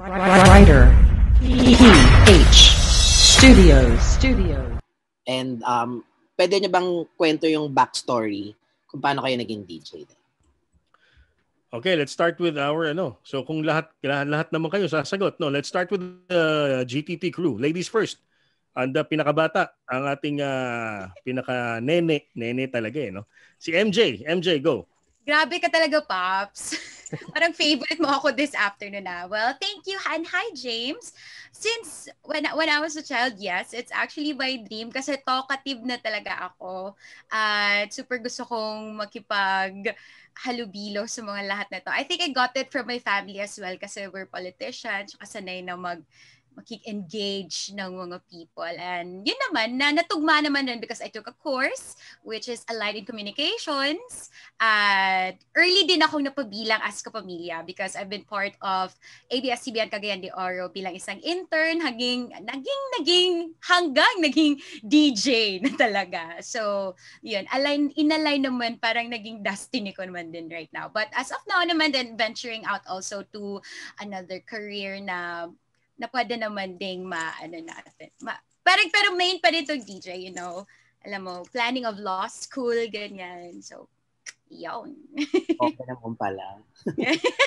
Writer e h Studios. Studios. And um, pwede niyo bang kwento yung backstory kung paano kayo naging DJ? Okay, let's start with our ano. So kung lahat lahat, lahat naman kayo sasagot, no. Let's start with the GTT crew. Ladies first. Ang uh, pinakabata, ang ating uh, ah, pinaka nene, nene talaga eh, no. Si MJ, MJ go. Grabe ka talaga, Pops. Parang favorite mo ako this afternoon na. Ah. Well, thank you. And hi, James. Since when, when I was a child, yes, it's actually my dream kasi talkative na talaga ako. uh, super gusto kong makipag halubilo sa mga lahat na to. I think I got it from my family as well kasi we're politicians, sanay na mag makik-engage ng mga people. And yun naman, na natugma naman nun because I took a course which is Allied in Communications. At early din akong napabilang as kapamilya because I've been part of ABS-CBN Cagayan de Oro bilang isang intern, hanging, naging, naging, hanggang naging DJ na talaga. So, yun, align, inalign naman parang naging destiny ko naman din right now. But as of now naman, then venturing out also to another career na na pwede naman ding ma, ano natin, ma, pero, pero main pa rin itong DJ, you know, alam mo, planning of law school, ganyan. So, yun. okay naman pala.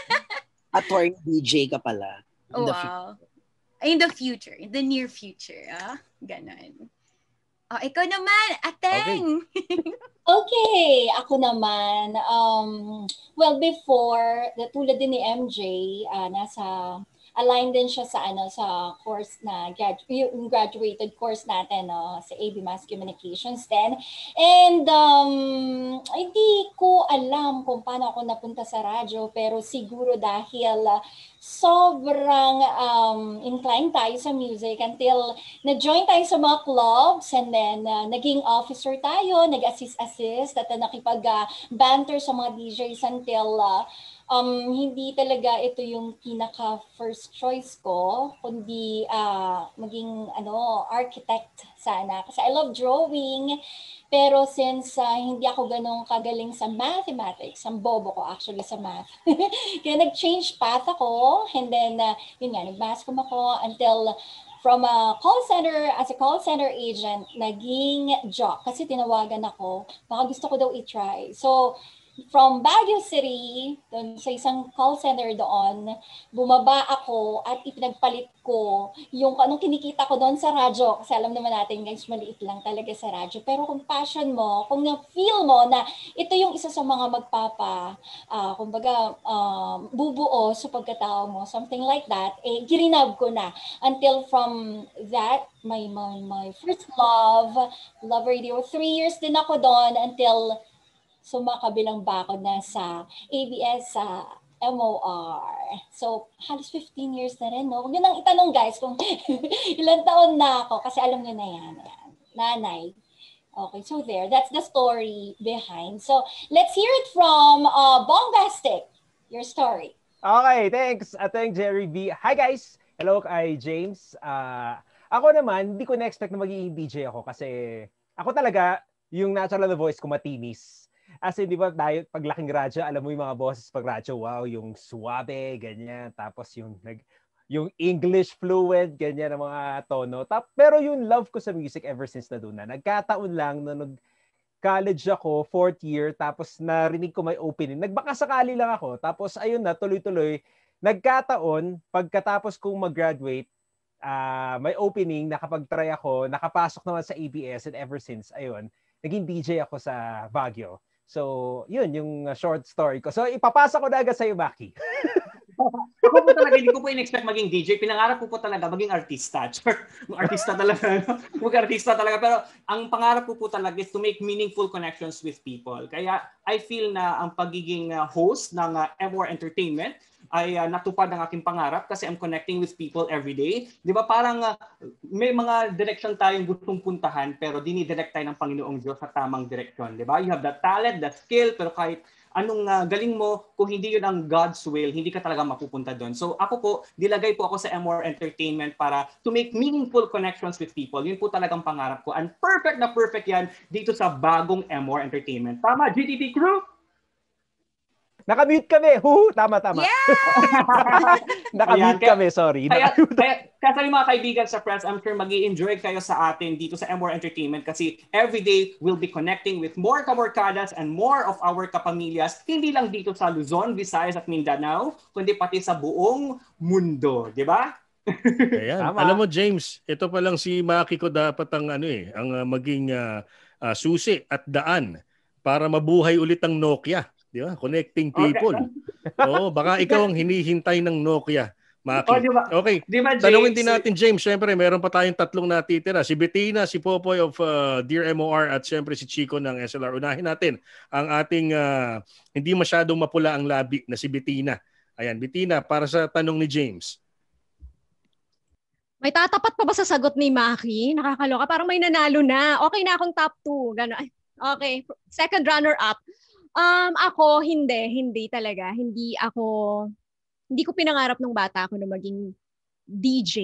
Attorney DJ ka pala. In wow. The in the future, in the near future. Ah? Ganon. Oh, ikaw naman, Ateng! Okay. okay, ako naman. Um, well, before, tulad din ni MJ, uh, ah, nasa aligned din siya sa ano sa course na yung graduated course natin no sa AB Mass Communications then. And um hindi ko alam kung paano ako napunta sa radyo pero siguro dahil uh, sobrang um inclined tayo sa music until na-join tayo sa mga clubs and then uh, naging officer tayo, nag-assist assist at uh, nakipag banter sa mga DJs until uh, um, hindi talaga ito yung pinaka first choice ko, kundi uh, maging ano, architect sana. Kasi I love drawing, pero since uh, hindi ako ganun kagaling sa mathematics, ang bobo ko actually sa math. Kaya nag-change path ako, and then, uh, yun nga, nag-mascom ako until from a call center, as a call center agent, naging job Kasi tinawagan ako, baka gusto ko daw i-try. So, from Baguio City, doon sa isang call center doon, bumaba ako at ipinagpalit ko yung anong kinikita ko doon sa radyo. Kasi alam naman natin, guys, maliit lang talaga sa radyo. Pero kung passion mo, kung na-feel mo na ito yung isa sa mga magpapa, uh, kumbaga, uh, bubuo sa pagkatao mo, something like that, eh, girinab ko na. Until from that, my, my, my first love, Love Radio, three years din ako doon until sumakabilang bakod na sa ABS sa MOR. So, halos 15 years na rin, no? Huwag nyo nang itanong, guys, kung ilang taon na ako kasi alam nyo na yan. yan. Nanay. Okay, so there. That's the story behind. So, let's hear it from uh, Bombastic. Your story. Okay, thanks. Uh, thanks, Jerry B. Hi, guys. Hello kay James. Uh, ako naman, hindi ko na-expect na magiging DJ ako kasi ako talaga, yung natural na voice ko matinis As in, di ba, dahil pag laking radyo, alam mo yung mga boses pag radyo, wow, yung suabe, ganyan. Tapos yung nag yung English fluent, ganyan ang mga tono. Tap, pero yung love ko sa music ever since na doon na. Nagkataon lang na nag college ako, fourth year, tapos narinig ko may opening. Nagbaka sakali lang ako. Tapos ayun na, tuloy-tuloy. Nagkataon, pagkatapos kong mag-graduate, uh, may opening, nakapag-try ako, nakapasok naman sa ABS and ever since, ayun, naging DJ ako sa Baguio. So, yun yung uh, short story ko. So, ipapasa ko na agad sa'yo, Maki. Ako po talaga, hindi ko po in-expect maging DJ. Pinangarap ko po talaga maging artista. Sure. Artista talaga. Huwag ano? artista talaga. Pero ang pangarap ko po talaga is to make meaningful connections with people. Kaya I feel na ang pagiging uh, host ng uh, Evermore Entertainment ay uh, natupad ang aking pangarap kasi I'm connecting with people every day. 'Di ba? Parang uh, may mga direction tayong gustong puntahan pero dinidirect tayo ng Panginoong Diyos sa tamang direksyon, 'di ba? You have the talent, the skill, pero kahit anong uh, galing mo, kung hindi yun ang God's will, hindi ka talaga mapupunta doon. So ako po, nilagay po ako sa MR Entertainment para to make meaningful connections with people. Yun po talagang pangarap ko. And perfect na perfect yan dito sa bagong MR Entertainment. Tama, GTT crew? Nakamute kami. Huhu, tama tama. Yeah! Nakamute Ayan, kami, sorry. Kaya, kaya, kaya mga kaibigan sa friends, I'm sure magi-enjoy kayo sa atin dito sa m Entertainment kasi every day we'll be connecting with more kamorkadas and more of our kapamilyas, hindi lang dito sa Luzon, Visayas at Mindanao, kundi pati sa buong mundo, di ba? Ayan. Tama. Alam mo James, ito pa lang si Maki ko dapat ang ano eh, ang ah, maging uh, uh, susi at daan para mabuhay ulit ang Nokia. Di ba? Connecting people. Okay. Oo, baka ikaw ang hinihintay ng Nokia. Maki. Oh, diba? Okay. Diba, James? Tanungin din natin, James. Syempre, meron pa tayong tatlong natitira. Si Bettina, si Popoy of uh, Dear MOR at syempre si Chico ng SLR. Unahin natin ang ating uh, hindi masyadong mapula ang labi na si Bettina. Ayan, Bettina, para sa tanong ni James. May tatapat pa ba sa sagot ni Maki? Nakakaloka. Parang may nanalo na. Okay na akong top 2. Okay. Second runner-up. Um, ako, hindi. Hindi talaga. Hindi ako, hindi ko pinangarap nung bata ako na maging DJ,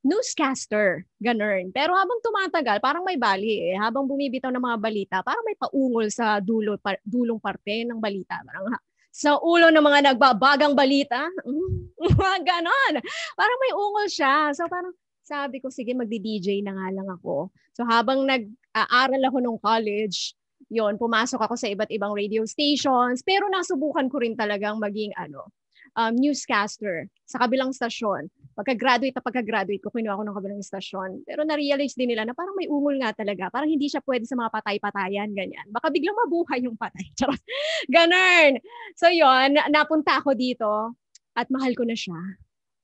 newscaster, ganun. Pero habang tumatagal, parang may bali eh. Habang bumibitaw ng mga balita, parang may paungol sa dulo, par, dulong parte ng balita. Parang sa ulo ng mga nagbabagang balita. Mm, ganon. Parang may ungol siya. So parang sabi ko, sige, magdi-DJ na nga lang ako. So habang nag-aaral ako nung college, yon pumasok ako sa iba't ibang radio stations, pero nasubukan ko rin talagang maging ano, um, newscaster sa kabilang stasyon. Pagka-graduate na pagka-graduate ko, kinuha ko ng kabilang stasyon. Pero na-realize din nila na parang may ungol nga talaga. Parang hindi siya pwede sa mga patay-patayan, ganyan. Baka biglang mabuhay yung patay. Charot. Ganun. So yon napunta ako dito at mahal ko na siya.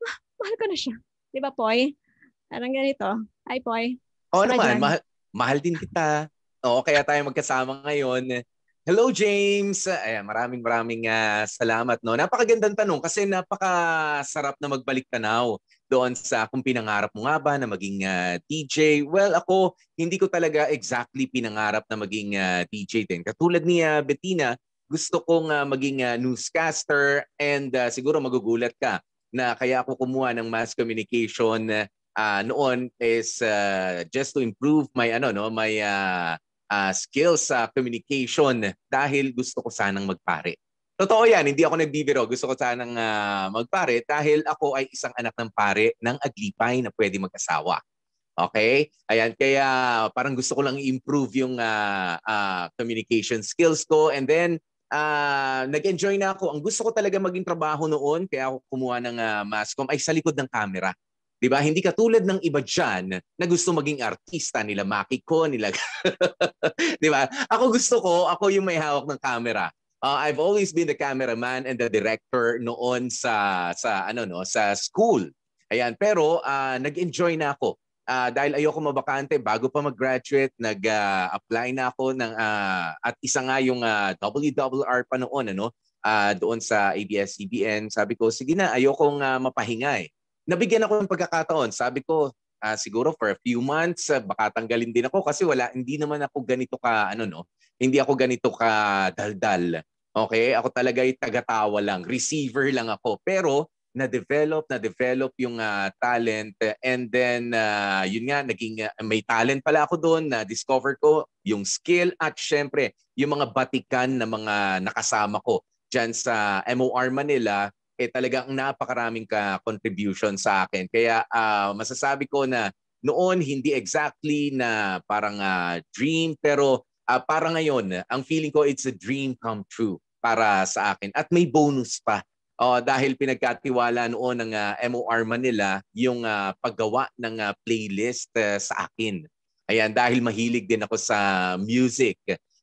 Ah, mahal ko na siya. Di ba, Poy? Parang ganito. Hi, Poy. Oo oh, naman. Mahal, mahal din kita. Oo, kaya tayo magkasama ngayon. Hello James. Ayan, maraming maraming uh, salamat no. Napakagandang tanong kasi napakasarap na magbalik tanaw doon sa kung pinangarap mo nga ba na maging uh, ah, DJ. Well, ako hindi ko talaga exactly pinangarap na maging uh, ah, DJ din. Katulad ni uh, Bettina, gusto kong uh, maging uh, newscaster and uh, siguro magugulat ka na kaya ako kumuha ng mass communication uh, noon is uh, just to improve my ano no, my uh, uh, skills sa communication dahil gusto ko sanang magpare. Totoo yan, hindi ako nagbibiro. Gusto ko sanang uh, magpare dahil ako ay isang anak ng pare ng aglipay na pwede mag-asawa. Okay? Ayan, kaya parang gusto ko lang i-improve yung uh, uh, communication skills ko. And then, uh, nag-enjoy na ako. Ang gusto ko talaga maging trabaho noon, kaya ako kumuha ng uh, mass ay sa likod ng camera. 'Di ba? Hindi katulad ng iba diyan na gusto maging artista nila Maki ko, nila 'di ba? Ako gusto ko, ako yung may hawak ng camera. Uh, I've always been the cameraman and the director noon sa sa ano no, sa school. Ayan, pero uh, nag-enjoy na ako uh, dahil ayoko mabakante bago pa mag-graduate, nag-apply uh, na ako ng uh, at isa nga yung uh, WWR pa noon ano, uh, doon sa ABS-CBN. Sabi ko, sige na, ayokong uh, mapahinga eh nabigyan ako ng pagkakataon. Sabi ko, uh, siguro for a few months, uh, baka tanggalin din ako kasi wala, hindi naman ako ganito ka, ano no, hindi ako ganito ka daldal. Okay? Ako talaga ay tagatawa lang, receiver lang ako. Pero na-develop, na-develop yung uh, talent and then uh, yun nga, naging, uh, may talent pala ako doon, na-discover ko yung skill at syempre yung mga batikan na mga nakasama ko dyan sa MOR Manila eh talagang napakaraming ka contribution sa akin. Kaya uh, masasabi ko na noon hindi exactly na parang uh, dream pero uh, para ngayon ang feeling ko it's a dream come true para sa akin at may bonus pa. Uh, dahil pinagkatiwala noon ng uh, MOR Manila yung uh, paggawa ng uh, playlist uh, sa akin. Ayan, dahil mahilig din ako sa music.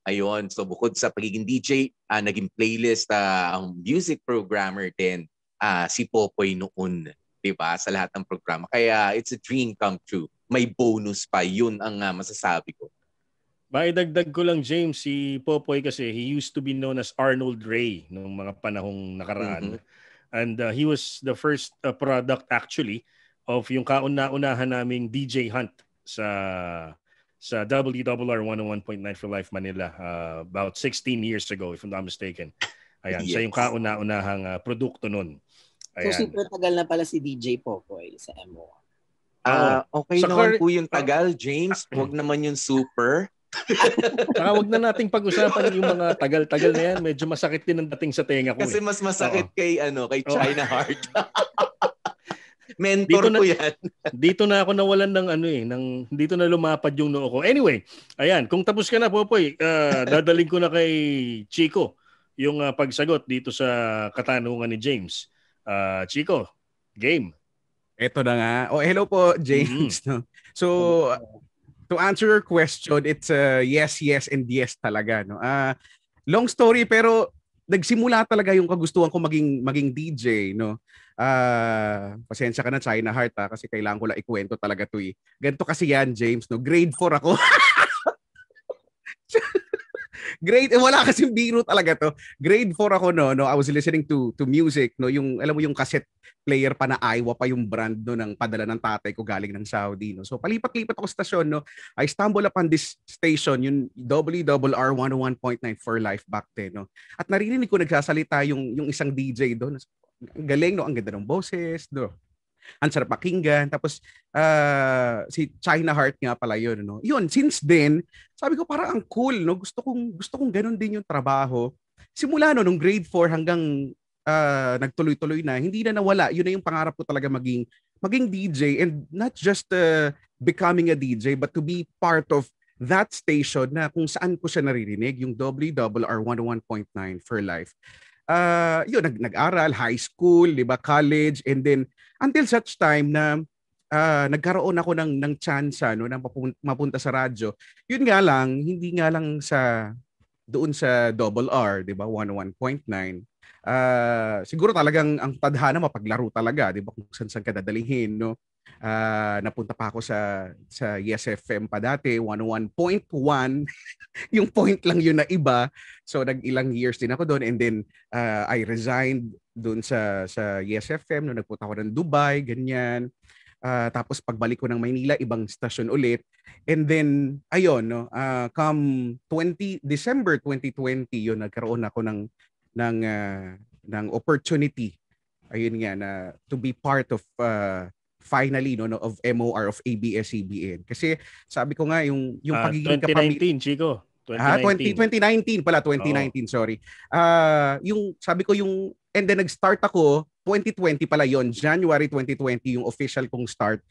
Ayun, so bukod sa pagiging DJ, uh, ah, naging playlist uh, ang music programmer din uh, si Popoy noon, 'di ba? Sa lahat ng programa. Kaya it's a dream come true. May bonus pa 'yun ang uh, masasabi ko. dagdag ko lang James si Popoy kasi he used to be known as Arnold Ray nung mga panahong nakaraan. Mm-hmm. And uh, he was the first uh, product actually of yung kauna-unahan naming DJ Hunt sa sa WWR 101.9 for Life Manila uh, about 16 years ago if I'm not mistaken. Ayan, yes. siya yung kauna-unahang uh, produkto nun. Ayan. So super tagal na pala si DJ Popoy sa MO. Ah, uh, okay sa naman po yung tagal, James. Huwag naman yung super. Saka wag na nating pag-usapan yung mga tagal-tagal na yan. Medyo masakit din ang dating sa tenga ko. Kasi eh. mas masakit Oo. kay ano, kay China Oo. Heart. Mentor dito na, ko yan. dito na ako nawalan ng ano eh, ng, dito na lumapad yung noo ko. Anyway, ayan, kung tapos ka na Popoy, ah, uh, dadaling ko na kay Chico yung uh, pagsagot dito sa katanungan ni James. Uh, Chico, game. Ito na nga. Oh, hello po James. Mm-hmm. So, to answer your question, it's uh, yes, yes and yes talaga, no. Uh, long story pero nagsimula talaga yung kagustuhan ko maging maging DJ, no. Uh, pasensya ka na China Heart ha, ah, kasi kailangan ko lang ikuwento talaga to eh. Ganito kasi yan James, no? grade 4 ako. grade eh, wala kasi biro talaga to. Grade 4 ako no, no. I was listening to to music no, yung alam mo yung cassette player pa na Aiwa pa yung brand no ng padala ng tatay ko galing ng Saudi no. So palipat-lipat ako stasyon no. I stumble upon this station yung WWR 101.9 for life back then no. At narinig ko nagsasalita yung yung isang DJ doon galing, no? Ang ganda ng boses, no? Ang sarap pakinggan. Tapos, uh, si China Heart nga pala yun, no? Yun, since then, sabi ko parang ang cool, no? Gusto kong, gusto kong ganun din yung trabaho. Simula, no, nung grade 4 hanggang uh, nagtuloy-tuloy na, hindi na nawala. Yun na yung pangarap ko talaga maging, maging DJ. And not just uh, becoming a DJ, but to be part of that station na kung saan ko siya naririnig, yung WRR 101.9 for life uh, yun, nag- nag-aral, high school, di ba, college, and then until such time na uh, nagkaroon ako ng, ng chance no, na mapunta sa radyo. Yun nga lang, hindi nga lang sa doon sa double R, di ba, 101.9, uh, ah, siguro talagang ang tadhana mapaglaro talaga, di ba, kung saan saan ka dadalihin, no? Uh, napunta pa ako sa sa Yes FM pa dati, 101.1. yung point lang yun na iba. So nag-ilang years din ako doon and then uh, I resigned doon sa sa Yes FM nung nagpunta ako ng Dubai, ganyan. Uh, tapos pagbalik ko ng Maynila, ibang station ulit. And then, ayun, no, uh, come 20, December 2020, yun, nagkaroon ako ng, ng, uh, ng opportunity. Ayun nga, na to be part of uh, finally no, no of MOR of ABS-CBN. Kasi sabi ko nga yung yung uh, pagiging 2019, kapamilya Chico. 2019. Ah, 20, 2019 pala, 2019, Oo. sorry. Ah, uh, yung sabi ko yung and then nag-start ako 2020 pala yon, January 2020 yung official kong start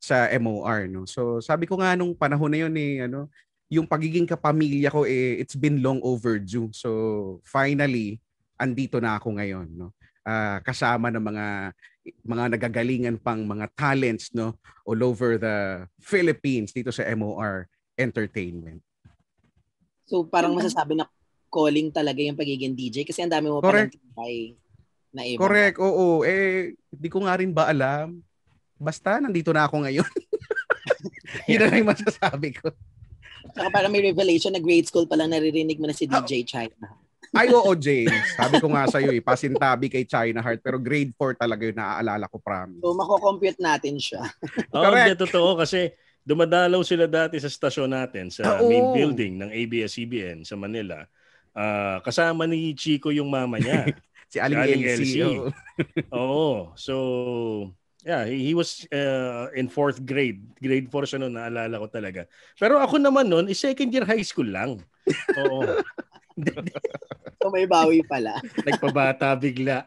sa MOR no. So sabi ko nga nung panahon na yon eh ano, yung pagiging kapamilya ko eh it's been long overdue. So finally andito na ako ngayon no. Uh, kasama ng mga mga nagagalingan pang mga talents no all over the Philippines dito sa MOR Entertainment. So parang masasabi na calling talaga yung pagiging DJ kasi ang dami mo Correct. pa ng na iba. Correct, oo. Eh, hindi ko nga rin ba alam. Basta, nandito na ako ngayon. Yun na yung masasabi ko. Saka parang may revelation na grade school pa lang naririnig mo na si DJ ah, China. Ay, oo, James. Sabi ko nga sa'yo, eh, pasintabi kay China Heart. Pero grade 4 talaga yung naaalala ko, promise. So, makocompute natin siya. Oo, oh, Correct. totoo kasi dumadalaw sila dati sa stasyon natin, sa oh. main building ng ABS-CBN sa Manila. Uh, kasama ni Chico yung mama niya. si Aling, Aling LC. Oo. oh, so, Yeah, he, he was uh, in fourth grade. Grade 4 siya noon, naalala ko talaga. Pero ako naman noon, is eh, second year high school lang. Oo. so may bawi pala. Nagpabata bigla.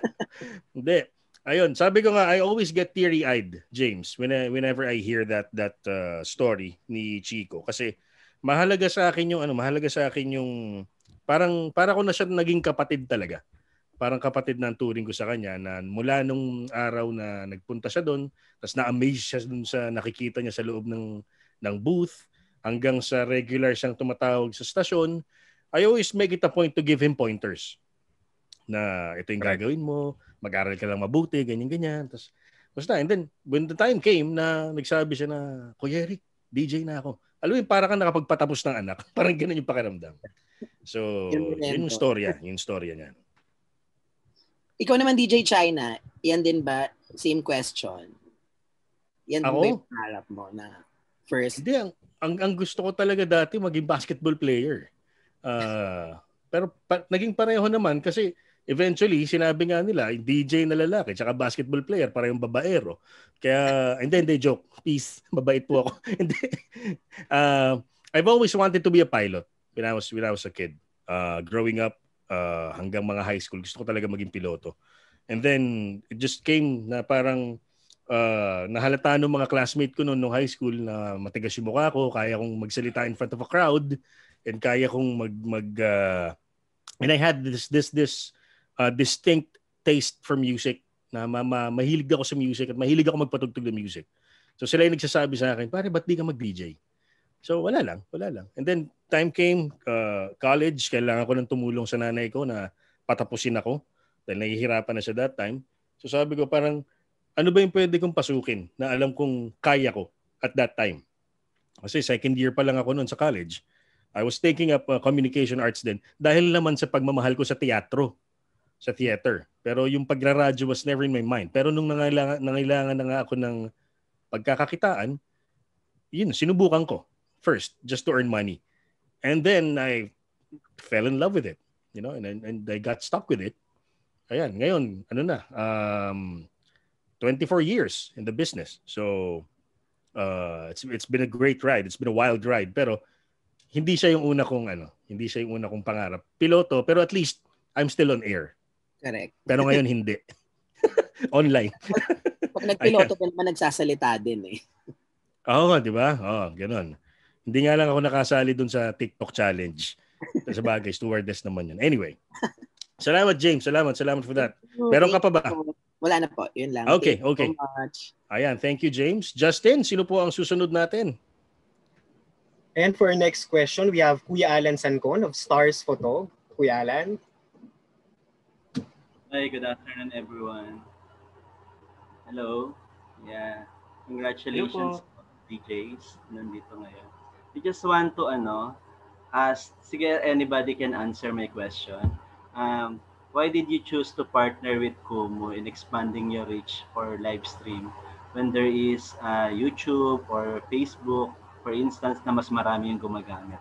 Hindi. Ayun, sabi ko nga I always get teary-eyed, James, when I, whenever I hear that that uh, story ni Chico kasi mahalaga sa akin yung ano, mahalaga sa akin yung parang para ko na siya naging kapatid talaga. Parang kapatid ng ang turing ko sa kanya na mula nung araw na nagpunta siya doon, tapos na-amaze siya doon sa nakikita niya sa loob ng ng booth hanggang sa regular siyang tumatawag sa stasyon, I always make it a point to give him pointers na ito yung right. gagawin mo, mag-aral ka lang mabuti, ganyan-ganyan. Tapos, basta, and then, when the time came na nagsabi siya na, Kuya Eric, DJ na ako. Alam mo, para ka nakapagpatapos ng anak. Parang ganun yung pakiramdam. So, yun yung storya. Yun yung storya niya. Ikaw naman, DJ China, yan din ba? Same question. Yan Ako? ba yung mo na first? Hindi, ang, ang, ang gusto ko talaga dati maging basketball player. Uh, pero pa- naging pareho naman kasi eventually sinabi nga nila DJ na lalaki tsaka basketball player para yung babaero. Kaya and then they joke, peace, mabait po ako. hindi uh, I've always wanted to be a pilot when I was when I was a kid. Uh, growing up uh, hanggang mga high school, gusto ko talaga maging piloto. And then it just came na parang uh, nahalata ng mga classmate ko noon nung high school na matigas yung mukha ko, kaya kong magsalita in front of a crowd and kaya kong mag mag uh, and I had this this this uh, distinct taste for music na ma- ma- mahilig ako sa music at mahilig ako magpatugtog ng music. So sila yung nagsasabi sa akin, pare, ba't di ka mag-DJ? So wala lang, wala lang. And then time came, uh, college, kailangan ko ng tumulong sa nanay ko na patapusin ako dahil nahihirapan na siya that time. So sabi ko parang, ano ba yung pwede kong pasukin na alam kong kaya ko at that time? Kasi second year pa lang ako noon sa college. I was taking up uh, communication arts din dahil naman sa pagmamahal ko sa teatro, sa theater. Pero yung pagraradyo was never in my mind. Pero nung nangailangan, nangailangan na nga ako ng pagkakakitaan, yun, sinubukan ko first just to earn money. And then I fell in love with it, you know, and, and I got stuck with it. Ayan, ngayon, ano na, um, 24 years in the business. So, uh, it's, it's been a great ride. It's been a wild ride. Pero, hindi siya yung una kong ano, hindi siya yung una kong pangarap. Piloto, pero at least I'm still on air. Correct. Pero ngayon hindi. Online. Pag nagpiloto ka naman nagsasalita din eh. Oo, oh, di ba? Oo, oh, ganun. Hindi nga lang ako nakasali dun sa TikTok challenge. Sa bagay, stewardess naman yun. Anyway. Salamat, James. Salamat. Salamat for that. Meron ka pa ba? Wala na po. Yun lang. Okay, thank okay. Thank so much. Ayan. Thank you, James. Justin, sino po ang susunod natin? And for our next question, we have Kuya Alan Sancon of Stars Photo. Kuya Alan. Hi, good afternoon, everyone. Hello. Yeah. Congratulations, DJs. Nandito ngayon. We just want to, ano, ask, sige, anybody can answer my question. Um, why did you choose to partner with Kumu in expanding your reach for live stream when there is uh, YouTube or Facebook for instance, na mas marami yung gumagamit?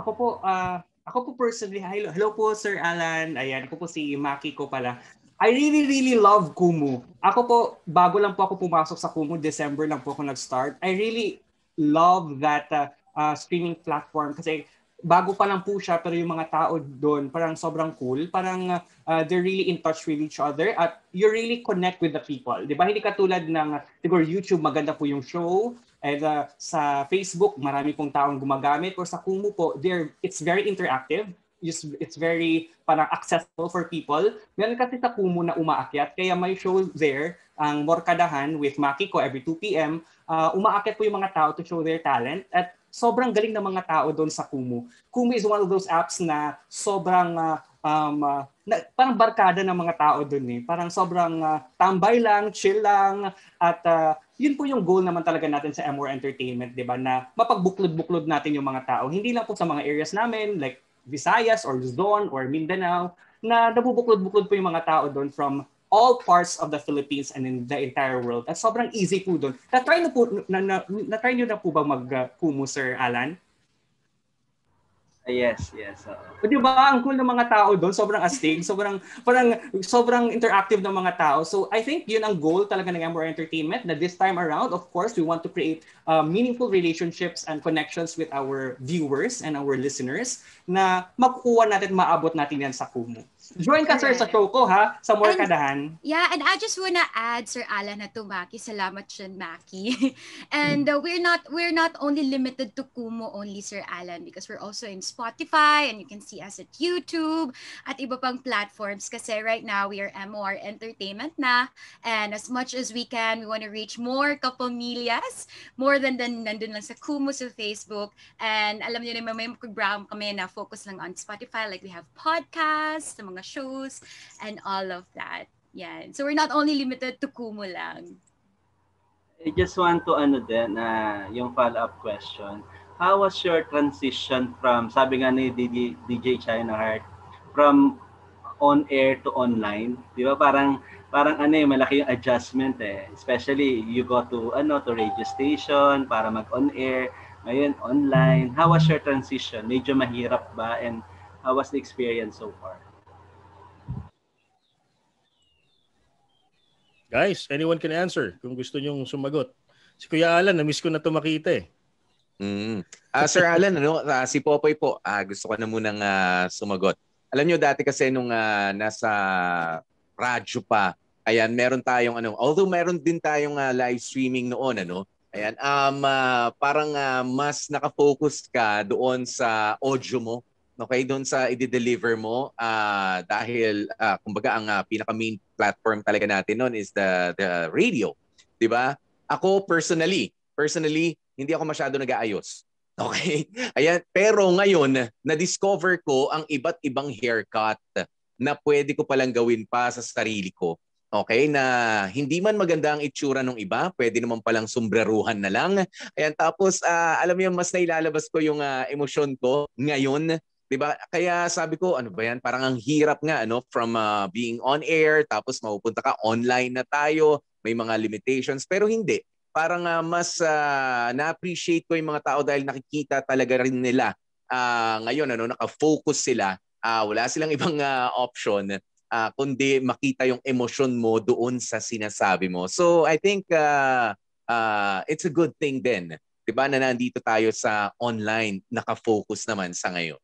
Ako po, uh, ako po personally, hello, hello po Sir Alan. Ayan, ako po si Maki ko pala. I really, really love Kumu. Ako po, bago lang po ako pumasok sa Kumu, December lang po ako nag-start. I really love that uh, uh, streaming platform kasi bago pa lang po siya pero yung mga tao doon parang sobrang cool. Parang uh, they're really in touch with each other at you really connect with the people. Di ba? Hindi katulad ng siguro YouTube maganda po yung show And uh, sa Facebook, marami pong taong gumagamit. Or sa Kumu po, it's very interactive. It's, it's very parang accessible for people. Meron kasi sa Kumu na umaakyat. Kaya may show there, ang Morkadahan with Makiko every 2 p.m. Uh, ah, umaakyat po yung mga tao to show their talent. At sobrang galing ng mga tao doon sa Kumu. Kumu is one of those apps na sobrang uh, um, uh, na, parang barkada ng mga tao doon eh. Parang sobrang uh, tambay lang, chill lang, at uh, yun po yung goal naman talaga natin sa MWR Entertainment, di ba? Na mapagbuklod-buklod natin yung mga tao. Hindi lang po sa mga areas namin, like Visayas or Luzon or Mindanao, na nabubuklod-buklod po yung mga tao doon from all parts of the Philippines and in the entire world. At sobrang easy po doon. Na-try na po, na, na, na-try nyo na po ba mag-kumu, uh, Sir Alan? Yes, yes. Uh-oh. But di ang cool ng mga tao doon, sobrang astig, sobrang, parang, sobrang interactive ng mga tao. So I think yun ang goal talaga ng Amor Entertainment na this time around, of course, we want to create uh, meaningful relationships and connections with our viewers and our listeners na makukuha natin, maabot natin yan sa Kumu. Join ka, sir, sa show ko, ha? Sa more kadahan. Yeah, and I just wanna add, Sir Alan na to Maki. salamat siyan, Maki. and uh, we're not we're not only limited to Kumo only, Sir Alan, because we're also in Spotify and you can see us at YouTube at iba pang platforms kasi right now we are MOR Entertainment na and as much as we can, we want to reach more kapamilyas more than than nandun lang sa Kumo sa Facebook and alam niyo na, may program kami na focus lang on Spotify like we have podcasts, mga mga shows and all of that. Yeah. So we're not only limited to Kumu lang. I just want to ano din na uh, yung follow-up question. How was your transition from sabi nga ni DJ, DJ China Heart from on air to online? 'Di ba parang parang ano eh malaki yung adjustment eh. Especially you go to ano to radio station para mag on air, ngayon online. How was your transition? Medyo mahirap ba and how was the experience so far? Guys, anyone can answer kung gusto nyong sumagot. Si Kuya Alan, na-miss ko na to makita eh. Mm. Uh, Sir Alan, ano, uh, si Popoy po, uh, gusto ko na munang uh, sumagot. Alam nyo, dati kasi nung uh, nasa radyo pa, ayan, meron tayong ano, although meron din tayong uh, live streaming noon, ano, ayan, um, uh, parang uh, mas nakafocus ka doon sa audio mo okay, doon sa i-deliver mo uh, dahil uh, kumbaga ang uh, pinaka main platform talaga natin noon is the the radio, 'di ba? Ako personally, personally hindi ako masyado nag-aayos. Okay? Ayan, pero ngayon na-discover ko ang iba't ibang haircut na pwede ko palang gawin pa sa sarili ko. Okay, na hindi man maganda ang itsura ng iba, pwede naman palang sombreruhan na lang. Ayan, tapos uh, alam mo yung mas nailalabas ko yung uh, emosyon ko ngayon 'di ba? Kaya sabi ko, ano ba 'yan? Parang ang hirap nga ano from uh, being on air tapos mapupunta ka online na tayo, may mga limitations pero hindi. Parang uh, mas uh, na-appreciate ko 'yung mga tao dahil nakikita talaga rin nila uh, ngayon ano naka-focus sila. Uh, wala silang ibang uh, option uh, kundi makita 'yung emosyon mo doon sa sinasabi mo. So I think uh, uh, it's a good thing then. 'Di ba na nandito tayo sa online, naka-focus naman sa ngayon.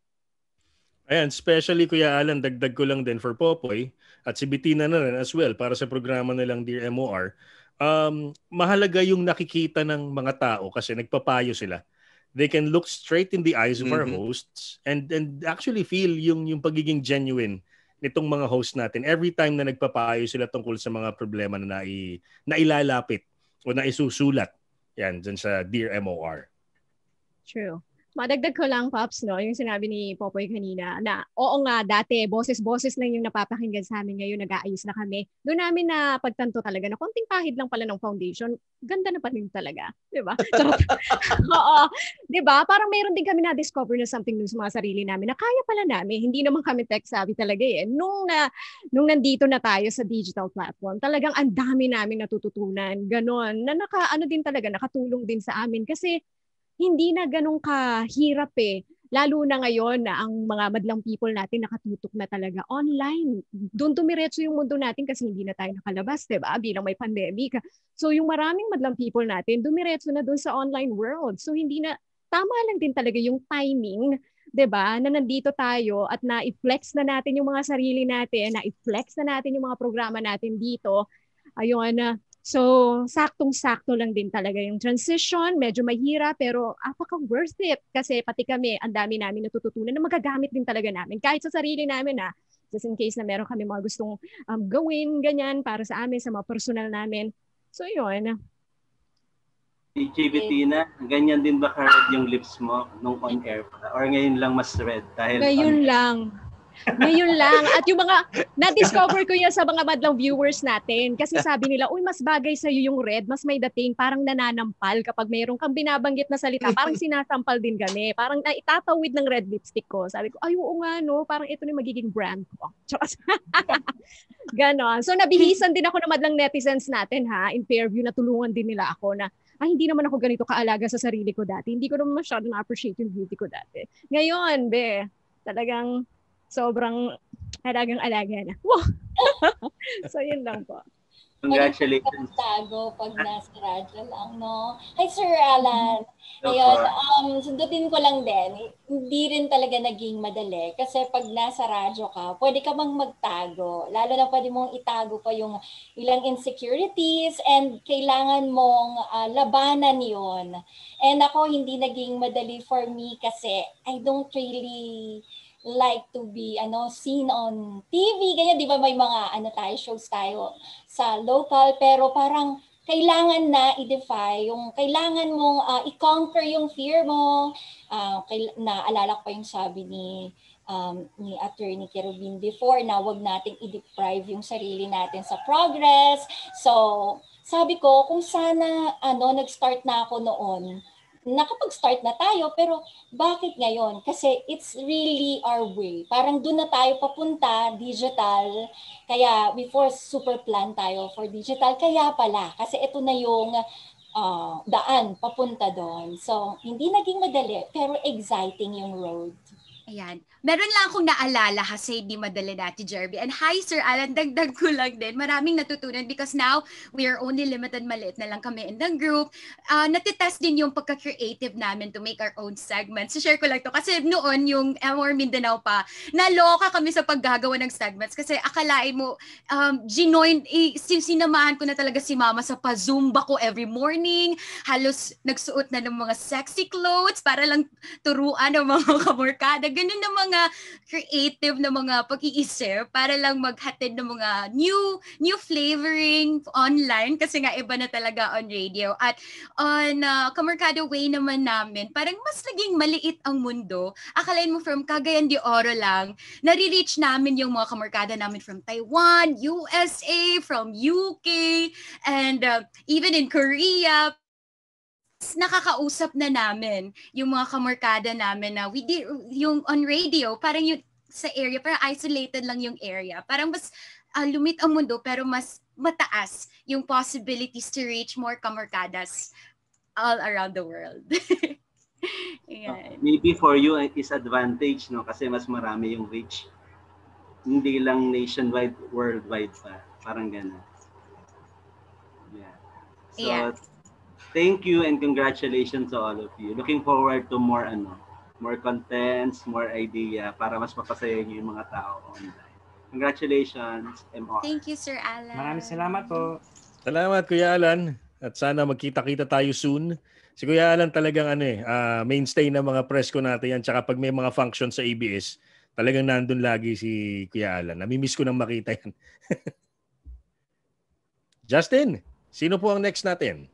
Ayan, especially Kuya Alan, dagdag ko lang din for Popoy at si Bitina na rin as well para sa programa nilang Dear MOR. Um, mahalaga yung nakikita ng mga tao kasi nagpapayo sila. They can look straight in the eyes of mm-hmm. our hosts and and actually feel yung yung pagiging genuine nitong mga hosts natin every time na nagpapayo sila tungkol sa mga problema na nai, nailalapit o naisusulat yan dyan sa Dear MOR. True madagdag ko lang, Pops, no, yung sinabi ni Popoy kanina, na oo nga, dati, boses-boses lang yung napapakinggan sa amin ngayon, nag-aayos na kami. Doon namin na pagtanto talaga na konting pahid lang pala ng foundation, ganda na pa rin talaga. Di ba? So, oo. Di ba? Parang mayroon din kami na-discover na something dun sa mga sarili namin na kaya pala namin. Hindi naman kami tech-savvy talaga eh. Nung, na, nung nandito na tayo sa digital platform, talagang ang dami namin natututunan. Ganon. Na naka, ano din talaga, nakatulong din sa amin. Kasi hindi na ganun kahirap eh. Lalo na ngayon na ang mga madlang people natin nakatutok na talaga online. Doon tumiretso yung mundo natin kasi hindi na tayo nakalabas, di ba? Bilang may pandemic. So yung maraming madlang people natin, dumiretso na doon sa online world. So hindi na, tama lang din talaga yung timing 'di ba? Na nandito tayo at na-flex na natin yung mga sarili natin, na-flex na natin yung mga programa natin dito. Ayun, na, So, saktong-sakto lang din talaga yung transition. Medyo mahira, pero apaka-worth it. Kasi pati kami, ang dami namin natututunan na magagamit din talaga namin. Kahit sa sarili namin, ha. Ah, just in case na meron kami mga gustong um, gawin, ganyan, para sa amin, sa mga personal namin. So, yun. Hey, Bettina, ganyan din ba ka red yung lips mo nung on-air pa? Or ngayon lang mas red? Dahil ngayon on-air. lang ngayon lang. At yung mga, na-discover ko yan sa mga madlang viewers natin. Kasi sabi nila, uy, mas bagay sa'yo yung red, mas may dating, parang nananampal kapag mayroon kang binabanggit na salita. Parang sinasampal din kami. Parang itatawid ng red lipstick ko. Sabi ko, ay, oo nga, no? Parang ito yung magiging brand ko. Ganon. So, nabihisan din ako ng madlang netizens natin, ha? In fair view, natulungan din nila ako na ay hindi naman ako ganito kaalaga sa sarili ko dati. Hindi ko naman masyado na-appreciate yung beauty ko dati. Ngayon, be, talagang sobrang alagang-alaga na. Wow! so, yun lang po. Congratulations. Tago pag nasa radyo lang, no? Hi, Sir Alan. Ayun, um, sundutin ko lang din. Hindi rin talaga naging madali. Kasi pag nasa radyo ka, pwede ka bang magtago. Lalo na pwede mong itago pa yung ilang insecurities and kailangan mong uh, labanan yon. And ako, hindi naging madali for me kasi I don't really like to be ano seen on TV, ganyan, di ba may mga ano tayo, shows tayo sa local, pero parang kailangan na i-defy yung kailangan mong uh, i-conquer yung fear mo. Uh, naalala ko yung sabi ni um, ni Attorney Kerubin before na wag nating i-deprive yung sarili natin sa progress. So, sabi ko, kung sana ano, nag-start na ako noon, nakapag-start na tayo, pero bakit ngayon? Kasi it's really our way. Parang doon na tayo papunta, digital. Kaya before, super plan tayo for digital. Kaya pala, kasi ito na yung uh, daan papunta doon. So, hindi naging madali, pero exciting yung road. Ayan meron lang akong naalala kasi di madala natin, Jerby. And hi, Sir Alan, dagdag ko lang din. Maraming natutunan because now we are only limited, maliit na lang kami in the group. Uh, natitest din yung pagka-creative namin to make our own segments. So share ko lang to kasi noon yung Amor Mindanao pa, naloka kami sa paggagawa ng segments kasi akalain mo, um, ginoin, eh, sinamahan ko na talaga si mama sa pa-zumba ko every morning. Halos nagsuot na ng mga sexy clothes para lang turuan ng mga kabarkada. Ganun na mga mga creative na mga pag-iisip para lang maghatid ng mga new new flavoring online kasi nga iba na talaga on radio. At on uh, ah, Kamerkado Way naman namin, parang mas naging maliit ang mundo. Akalain mo from Cagayan de Oro lang, nare-reach namin yung mga kamarkada namin from Taiwan, USA, from UK, and uh, even in Korea, nakakausap na namin yung mga kamarkada namin na we did, yung on radio, parang yung sa area, parang isolated lang yung area. Parang mas uh, lumit ang mundo pero mas mataas yung possibilities to reach more kamarkadas all around the world. yeah. Oh, maybe for you eh, is advantage no kasi mas marami yung reach. Hindi lang nationwide, worldwide pa. Parang ganun. Yeah. So, yeah thank you and congratulations to all of you. Looking forward to more ano, more contents, more idea para mas mapasaya niyo yung mga tao online. Congratulations, MR. Thank you, Sir Alan. Maraming salamat po. Salamat, Kuya Alan. At sana magkita-kita tayo soon. Si Kuya Alan talagang ano eh, uh, mainstay ng mga press ko natin yan. Tsaka pag may mga function sa ABS, talagang nandun lagi si Kuya Alan. Namimiss ko nang makita yan. Justin, sino po ang next natin?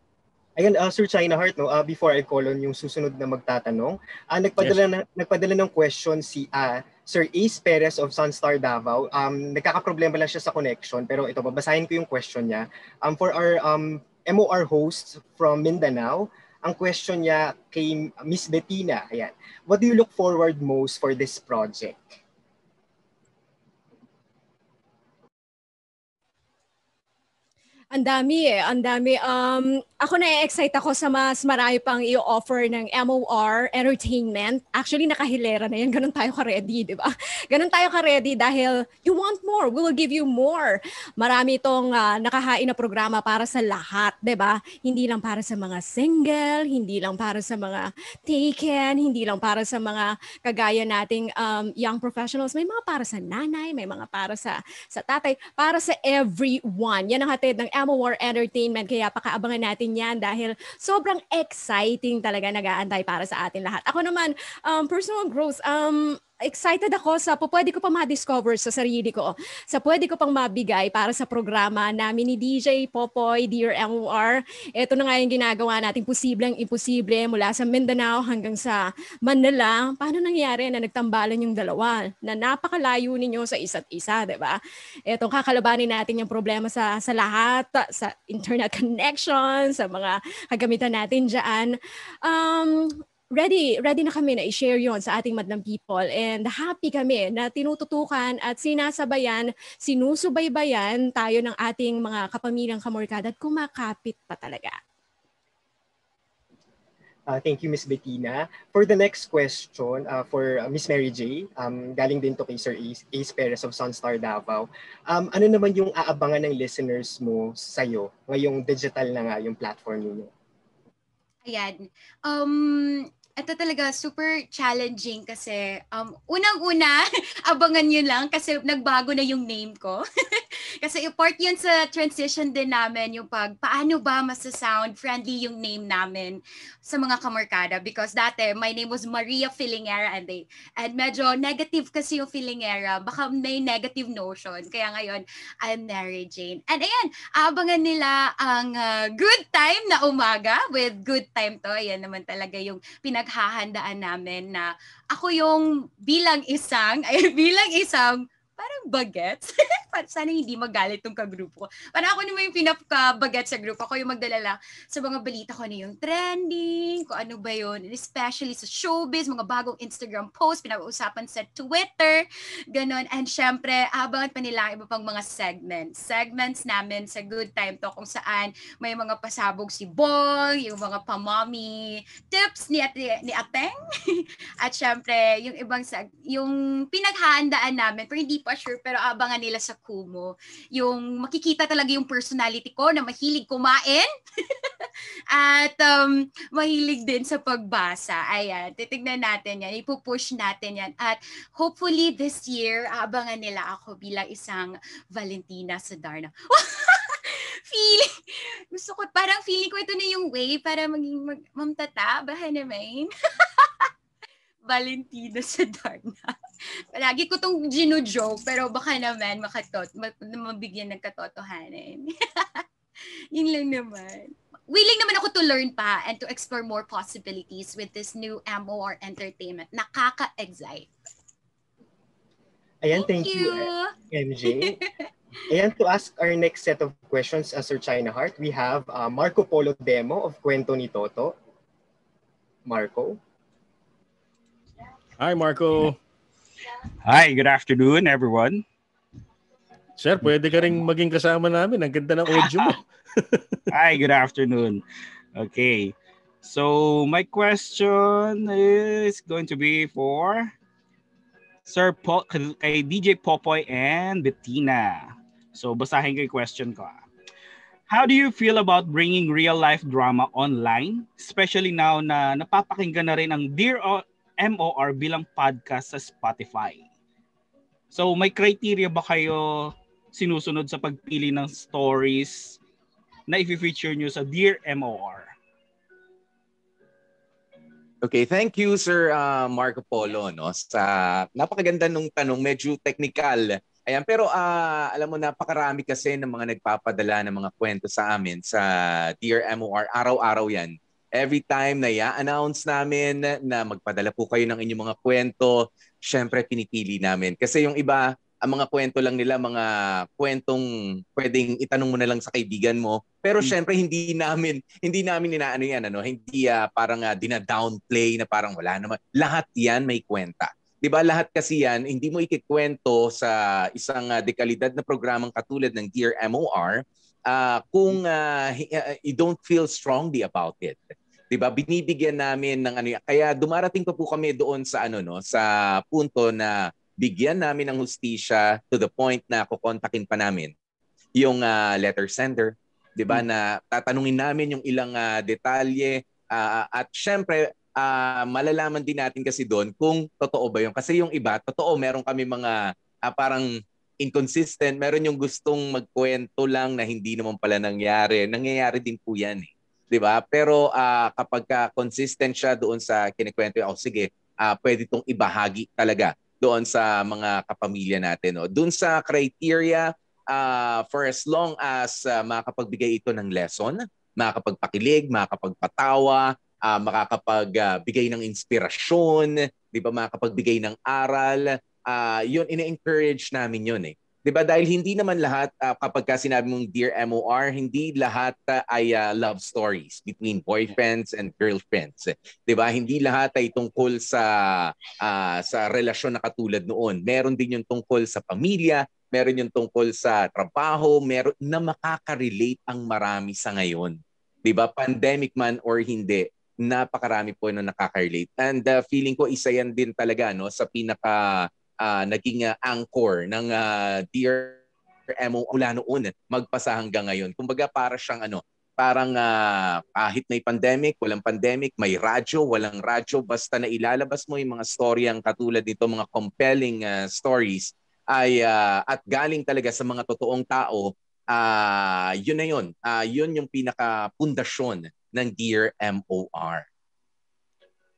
Ayan, uh, ah, Sir China Heart, no? uh, before I call on yung susunod na magtatanong, uh, nagpadala, yes. na, nagpadala ng question si uh, Sir Ace Perez of Sunstar Davao. Um, nagkakaproblema lang siya sa connection, pero ito, babasahin ko yung question niya. Um, for our um, MOR hosts from Mindanao, ang question niya kay Miss Bettina, ayan, what do you look forward most for this project? Ang dami eh, ang dami. Um, ako na-excite ako sa mas marami pang i-offer ng MOR, entertainment. Actually, nakahilera na yan. Ganun tayo ka-ready, di ba? Ganun tayo ka-ready dahil you want more, we will give you more. Marami itong uh, ah, nakahain na programa para sa lahat, di ba? Hindi lang para sa mga single, hindi lang para sa mga taken, hindi lang para sa mga kagaya nating um, young professionals. May mga para sa nanay, may mga para sa, sa tatay, para sa everyone. Yan ang hatid ng Amawar Entertainment. Kaya pakaabangan natin yan dahil sobrang exciting talaga nag-aantay para sa atin lahat. Ako naman, um, personal growth, um, excited ako sa po, pwede ko pa ma-discover sa sarili ko, sa pwede ko pang mabigay para sa programa namin ni DJ Popoy, Dear MOR. Ito na nga yung ginagawa natin, posibleng imposible mula sa Mindanao hanggang sa Manila. Paano nangyari na nagtambalan yung dalawa na napakalayo ninyo sa isa't isa, di ba? Ito, kakalabanin natin yung problema sa, sa lahat, sa internet connection, sa mga kagamitan natin dyan. Um, ready, ready na kami na i-share yon sa ating madlang people and happy kami na tinututukan at sinasabayan, sinusubaybayan tayo ng ating mga kapamilyang kamorkada at kumakapit pa talaga. Uh, thank you, Miss Bettina. For the next question, uh, for uh, Miss Mary J, um, galing din to kay Sir Ace, Ace Perez of Sunstar Davao. Um, ano naman yung aabangan ng listeners mo sa'yo ngayong digital na nga yung platform niyo? Ayan. Um, ito talaga super challenging kasi um unang-una abangan niyo lang kasi nagbago na yung name ko. Kasi part yun sa transition din namin, yung pag paano ba masasound friendly yung name namin sa mga kamarkada. Because dati, my name was Maria Filingera and they, and medyo negative kasi yung Filingera. Baka may negative notion. Kaya ngayon, I'm Mary Jane. And ayan, abangan nila ang uh, good time na umaga with good time to. Ayan naman talaga yung pinaghahandaan namin na ako yung bilang isang, ay bilang isang parang bagets. Sana hindi magalit tong kagrupo ko. Parang ako naman yung pinapaka-bagets sa grupo. Ako yung magdalala sa mga balita ko na ano yung trending, kung ano ba yun, and especially sa showbiz, mga bagong Instagram post, pinag-uusapan sa Twitter, ganun. And syempre, abangan pa nila iba pang mga segments. Segments namin sa Good Time to kung saan may mga pasabog si Bong, yung mga pamami tips ni, ate, ni Ateng. At syempre, yung ibang seg- yung pinaghahandaan namin pero hindi pa pa sure pero abangan nila sa Kumo. Yung makikita talaga yung personality ko na mahilig kumain at um, mahilig din sa pagbasa. Ayan, titignan natin yan. Ipupush natin yan. At hopefully this year, abangan nila ako bilang isang Valentina sa Darna. feeling, gusto ko, parang feeling ko ito na yung way para maging mag, mamtata, na main. Valentino sa Darna. Palagi ko tong gino-joke, pero baka naman makatot, mabigyan ng katotohanan. Yun lang naman. Willing naman ako to learn pa and to explore more possibilities with this new MOR entertainment. Nakaka-excite. Ayan, thank, thank you, uh, MJ. Ayan, to ask our next set of questions, as uh, Sir China Heart, we have uh, Marco Polo demo of Kwento ni Toto. Marco? Hi, Marco. Hi, good afternoon, everyone. Sir, pwede ka rin maging kasama namin. Ang ganda ng audio mo. Hi, good afternoon. Okay. So, my question is going to be for Sir po, kay DJ Popoy and Bettina. So, basahin ko yung question ko. Ah. How do you feel about bringing real-life drama online? Especially now na napapakinggan na rin ang Dear o MOR bilang podcast sa Spotify. So may criteria ba kayo sinusunod sa pagpili ng stories na i-feature nyo sa Dear MOR? Okay, thank you Sir uh, Marco Polo no sa napakaganda nung tanong, medyo technical. Ayan, pero uh, alam mo napakarami kasi ng mga nagpapadala ng mga kwento sa amin sa Dear MOR araw-araw 'yan every time na i-announce namin na magpadala po kayo ng inyong mga kwento, syempre pinipili namin. Kasi yung iba, ang mga kwento lang nila, mga kwentong pwedeng itanong mo na lang sa kaibigan mo. Pero hmm. syempre hindi namin hindi namin inaano 'yan ano, hindi uh, parang uh, dina-downplay na parang wala naman. Lahat 'yan may kwenta. 'Di ba? Lahat kasi 'yan hindi mo ikikwento sa isang uh, dekalidad na programang katulad ng Dear MOR uh, kung uh, you don't feel strongly about it. 'di ba? Binibigyan namin ng ano kaya dumarating pa po kami doon sa ano no, sa punto na bigyan namin ng hustisya to the point na kukontakin pa namin yung uh, letter sender, 'di ba? Hmm. Na tatanungin namin yung ilang uh, detalye uh, at syempre uh, malalaman din natin kasi doon kung totoo ba yung kasi yung iba totoo meron kami mga uh, parang inconsistent meron yung gustong magkwento lang na hindi naman pala nangyari nangyayari din po yan eh 'di ba? Pero uh, kapag ka consistent siya doon sa kinikwento, oh sige, uh, pwede itong ibahagi talaga doon sa mga kapamilya natin. No? Oh. Doon sa criteria, uh, for as long as uh, makakapagbigay ito ng lesson, makakapagpakilig, makapagpatawa, uh, makakapagbigay uh, ng inspirasyon, 'di ba? Makakapagbigay ng aral, uh, 'yun ina-encourage namin 'yun eh. 'Di ba? Dahil hindi naman lahat uh, kapag ka sinabi mong Dear MOR, hindi lahat uh, ay uh, love stories between boyfriends and girlfriends. 'Di ba? Hindi lahat ay tungkol sa uh, sa relasyon na katulad noon. Meron din yung tungkol sa pamilya, meron yung tungkol sa trabaho, meron na makaka-relate ang marami sa ngayon. 'Di ba? Pandemic man or hindi, napakarami po na nakaka-relate. And uh, feeling ko isa yan din talaga no sa pinaka uh, naging uh, anchor ng uh, ah, MO mula noon magpasa hanggang ngayon. Kumbaga para siyang ano, parang uh, kahit may pandemic, walang pandemic, may radyo, walang radyo, basta na ilalabas mo yung mga storyang katulad nito, mga compelling uh, stories ay uh, at galing talaga sa mga totoong tao, uh, yun na yun. Uh, yun yung pinaka-pundasyon ng Dear MOR.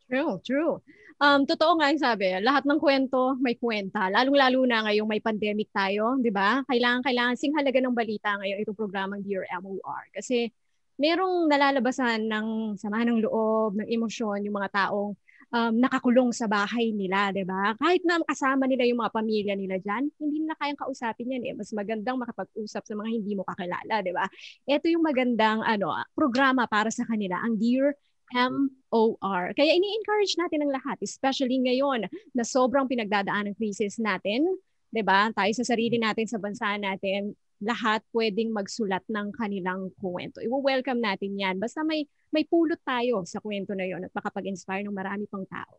True, true um, totoo nga yung sabi, lahat ng kwento may kwenta. Lalong-lalo na ngayong may pandemic tayo, di ba? Kailangan, kailangan, sing halaga ng balita ngayon itong programang Dear MOR. Kasi merong nalalabasan ng sama ng loob, ng emosyon, yung mga taong um, nakakulong sa bahay nila, di ba? Kahit na kasama nila yung mga pamilya nila dyan, hindi nila kayang kausapin yan eh. Mas magandang makapag-usap sa mga hindi mo kakilala, di ba? Ito yung magandang ano, programa para sa kanila, ang Dear M-O-R. Kaya ini-encourage natin ang lahat, especially ngayon na sobrang pinagdadaan ng crisis natin. ba diba? Tayo sa sarili mm-hmm. natin, sa bansa natin, lahat pwedeng magsulat ng kanilang kwento. I-welcome natin yan. Basta may, may pulot tayo sa kwento na yon at makapag-inspire ng marami pang tao.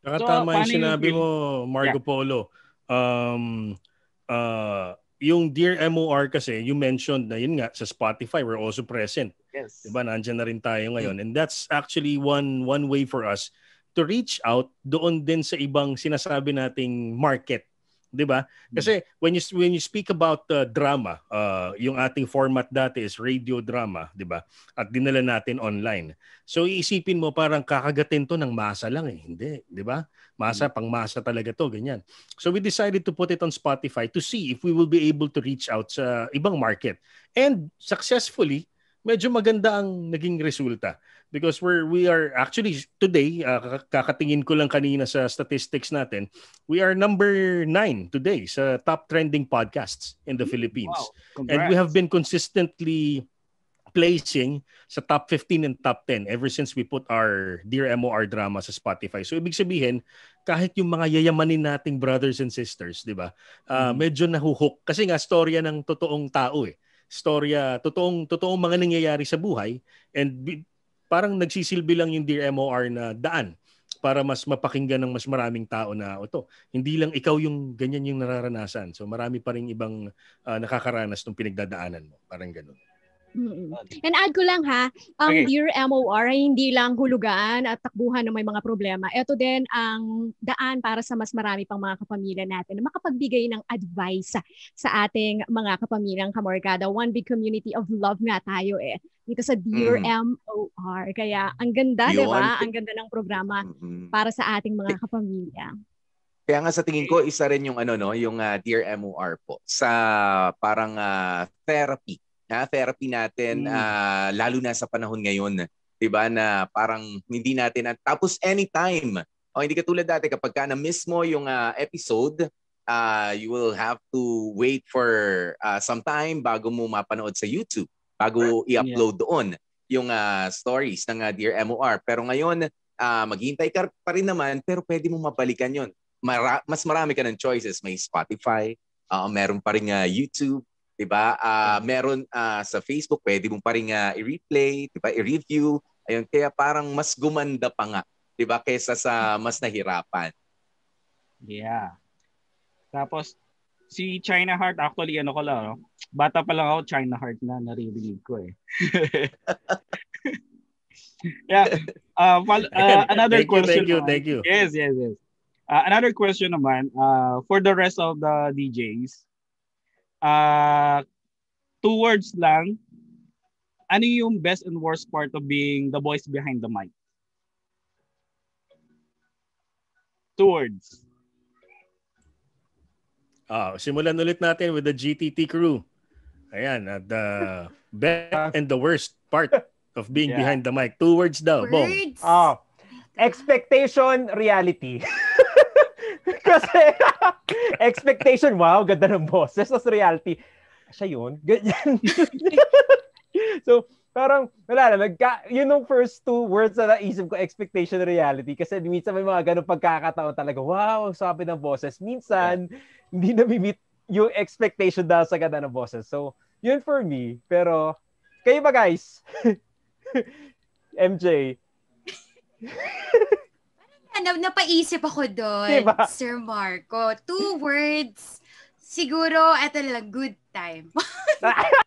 Saka so, tama yung sinabi mo, Margo yeah. Polo. Um, uh, yung Dear MOR kasi, you mentioned na yun nga, sa Spotify, we're also present. Yes. 'Di ba? nandiyan na rin tayo ngayon. Hmm. And that's actually one one way for us to reach out doon din sa ibang sinasabi nating market, 'di ba? Hmm. Kasi when you when you speak about uh, drama, uh, yung ating format dati is radio drama, 'di ba? At dinala natin online. So iisipin mo parang kakagatin 'to ng masa lang eh, hindi, 'di ba? Masa hmm. pang masa talaga 'to, ganyan. So we decided to put it on Spotify to see if we will be able to reach out sa ibang market. And successfully, medyo maganda ang naging resulta because we we are actually today uh, kakatingin ko lang kanina sa statistics natin we are number 9 today sa top trending podcasts in the Philippines wow. and we have been consistently placing sa top 15 and top 10 ever since we put our Dear MOR drama sa Spotify. So ibig sabihin, kahit yung mga yayamanin nating brothers and sisters, 'di ba? Uh, medyo nahuhook kasi nga storya ng totoong tao eh storya, totoong totoong mga nangyayari sa buhay and parang nagsisilbi lang yung Dear MOR na daan para mas mapakinggan ng mas maraming tao na o to. Hindi lang ikaw yung ganyan yung nararanasan. So marami pa ring ibang uh, nakakaranas ng pinagdadaanan mo. Parang ganun. Mm-mm. Ah, And add ko lang ha, ang um, okay. Dear MOR ay hindi lang hulugan at takbuhan ng may mga problema. Ito din ang daan para sa mas marami pang mga kapamilya natin na makapagbigay ng advice sa ating mga kapamilyang kamorgada. One big community of love nga tayo eh dito sa Dear mm. Mm-hmm. MOR. Kaya ang ganda, di ba? Ang ganda ng programa mm-hmm. para sa ating mga kapamilya. Kaya nga sa tingin ko isa rin yung ano no, yung uh, Dear MOR po sa parang uh, therapy na therapy natin mm. uh, lalo na sa panahon ngayon, 'di ba? Na parang hindi natin at tapos anytime. oh, hindi katulad dati kapag ka na miss mo yung uh, episode, uh, you will have to wait for uh, some time bago mo mapanood sa YouTube, bago i-upload yeah. doon yung uh, stories ng uh, Dear MOR. Pero ngayon, uh, maghihintay ka pa rin naman pero pwede mo mabalikan 'yon. Mara- mas marami ka ng choices, may Spotify, uh, meron pa rin uh, YouTube, 'di ba? Uh, meron uh, sa Facebook, pwede mong pa rin uh, i-replay, 'di ba? I-review. Ayun, kaya parang mas gumanda pa nga, 'di ba, kaysa sa mas nahirapan. Yeah. Tapos si China Heart actually ano ko lang, no? Oh, bata pa lang ako China Heart na naririnig ko eh. yeah. Uh, well, uh, another thank question. You, thank you, thank you. Yes, yes, yes. Uh, another question naman, uh, for the rest of the DJs, uh, two words lang, ano yung best and worst part of being the voice behind the mic? Two words. Oh, simulan ulit natin with the GTT crew. Ayan, at the best and the worst part of being yeah. behind the mic. Two words daw. Words. Boom. Oh, ah, expectation, reality. Kasi expectation, wow, ganda ng boses. Tapos reality, siya yun. Ganyan. so, parang, wala na, nagka, yun know, yung first two words na naisip ko, expectation reality. Kasi minsan may mga ganong pagkakataon talaga, wow, sabi ng boses. Minsan, yeah. hindi na-meet yung expectation dahil sa ganda ng boses. So, yun for me. Pero, kayo ba guys? MJ? na, ano, napaisip ako doon, diba? Sir Marco. Two words. Siguro, eto lang, good time.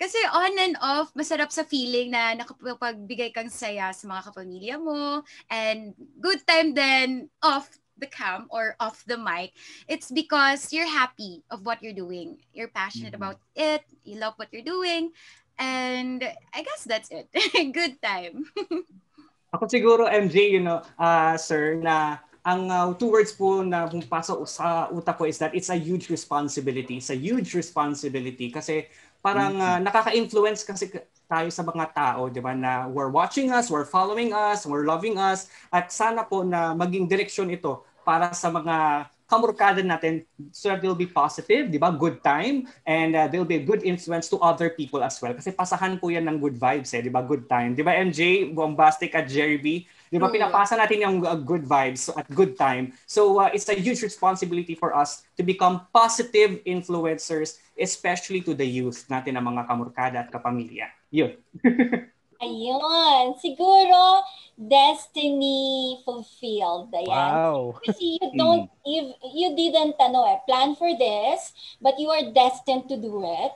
Kasi on and off, masarap sa feeling na nakapagbigay kang saya sa mga kapamilya mo. And good time then off the cam or off the mic, it's because you're happy of what you're doing. You're passionate mm-hmm. about it. You love what you're doing. And I guess that's it. Good time. Ako siguro, MJ, you know, uh, sir, na ang uh, two words po na pumapasok sa utak ko is that it's a huge responsibility. It's a huge responsibility kasi parang uh, nakaka-influence kasi tayo sa mga tao, di ba, na we're watching us, we're following us, we're loving us, at sana po na maging direksyon ito para sa mga kamurkada natin so that they'll be positive, di ba? Good time and uh, they'll be a good influence to other people as well. Kasi pasahan po yan ng good vibes eh, di ba? Good time. Di ba MJ, bombastic at Jerry B, di ba? Pinapasa natin yung uh, good vibes at good time. So uh, it's a huge responsibility for us to become positive influencers, especially to the youth natin ang mga kamurkada at kapamilya. Yun. Ayun. Siguro, destiny fulfilled. Ayan. Wow. Kasi you hmm. don't, you, you didn't ano eh, plan for this, but you are destined to do it.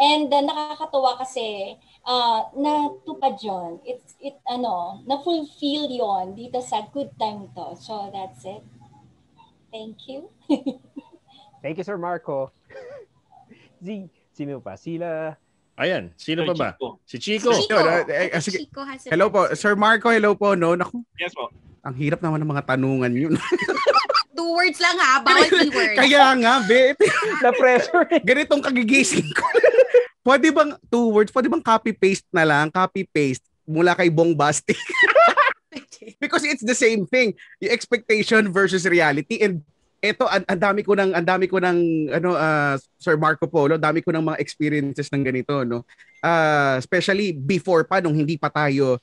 And uh, nakakatuwa kasi uh, natupad yun. It's, it, ano, na-fulfill yon dito sa good time to. So that's it. Thank you. Thank you, Sir Marco. Z, sino pa? Sila, Ayan, sino pa ba? Si Chico. Si Chico. Ah, eh, eh, Chico has Hello po. Sir Marco, hello po. No, naku. Yes po. Ang hirap naman ng mga tanungan yun. Two words lang ha, bawal keywords. Kaya nga, be. Na-pressure. Ganitong kagigising ko. pwede bang, two words, pwede bang copy-paste na lang? Copy-paste mula kay Bong Basti. Because it's the same thing. Yung expectation versus reality. And ito ang and, dami ko ng ang dami ko ng ano uh, Sir Marco Polo, dami ko ng mga experiences ng ganito no. Uh, especially before pa nung hindi pa tayo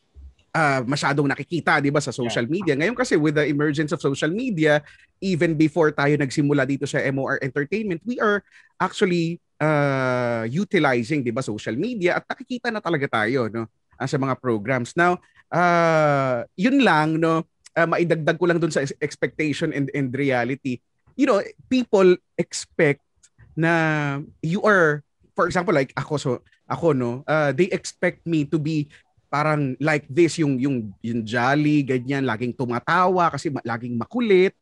uh, masyadong nakikita 'di ba sa social media. Ngayon kasi with the emergence of social media, even before tayo nagsimula dito sa MOR Entertainment, we are actually uh, utilizing 'di ba social media at nakikita na talaga tayo no sa mga programs. Now, uh, yun lang no uh, maidagdag ko lang dun sa expectation and and reality you know, people expect na you are, for example, like ako, so, ako, no, uh, they expect me to be parang like this, yung, yung, yung jolly, ganyan, laging tumatawa kasi ma- laging makulit.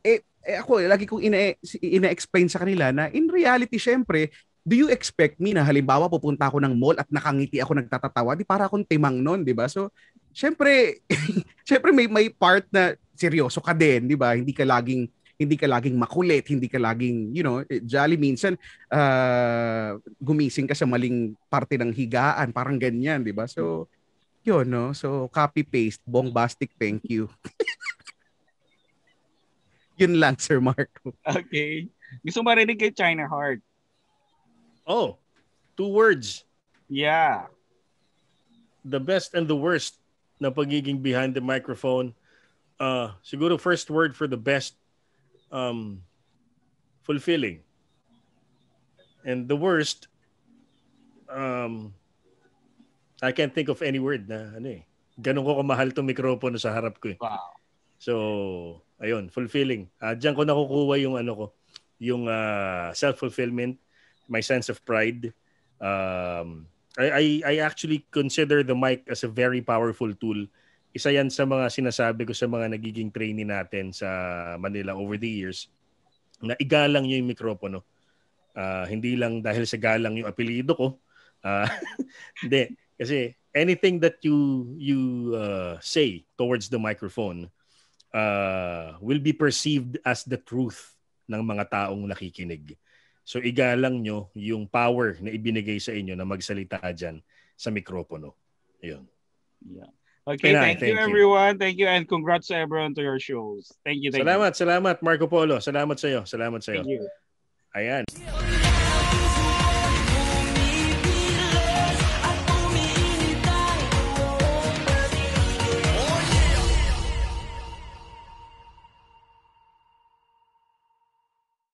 Eh, eh ako, lagi kong ina- ina-explain sa kanila na in reality, syempre, do you expect me na halimbawa pupunta ako ng mall at nakangiti ako nagtatatawa, di para akong timang noon, di ba? So, syempre, syempre may, may part na seryoso ka din, di ba? Hindi ka laging hindi ka laging makulit, hindi ka laging, you know, eh, jolly minsan uh, gumising ka sa maling parte ng higaan, parang ganyan, 'di ba? So yun, no? So copy paste, bombastic, thank you. yun lang, Sir Marco. Okay. Gusto marinig kay China Heart. Oh, two words. Yeah. The best and the worst na pagiging behind the microphone. Uh, siguro first word for the best um, fulfilling. And the worst, um, I can't think of any word na ano eh. Ganun ko kamahal tong mikropono sa harap ko eh. Wow. So, ayun, fulfilling. Uh, ah, Diyan ko nakukuha yung ano ko, yung uh, self-fulfillment, my sense of pride. Um, I, I, I actually consider the mic as a very powerful tool isa yan sa mga sinasabi ko sa mga nagiging trainee natin sa Manila over the years na igalang nyo yung mikropono. Uh, hindi lang dahil sa galang yung apelido ko. Uh, hindi. Kasi anything that you you uh, say towards the microphone uh, will be perceived as the truth ng mga taong nakikinig. So igalang nyo yung power na ibinigay sa inyo na magsalita dyan sa mikropono. Yun. Yeah. Okay, thank, thank you, you everyone. Thank you and congrats to everyone to your shows. Thank you. Thank salamat, you. salamat Marco Polo. Salamat sa iyo. Salamat sa iyo. Thank you. Ayan.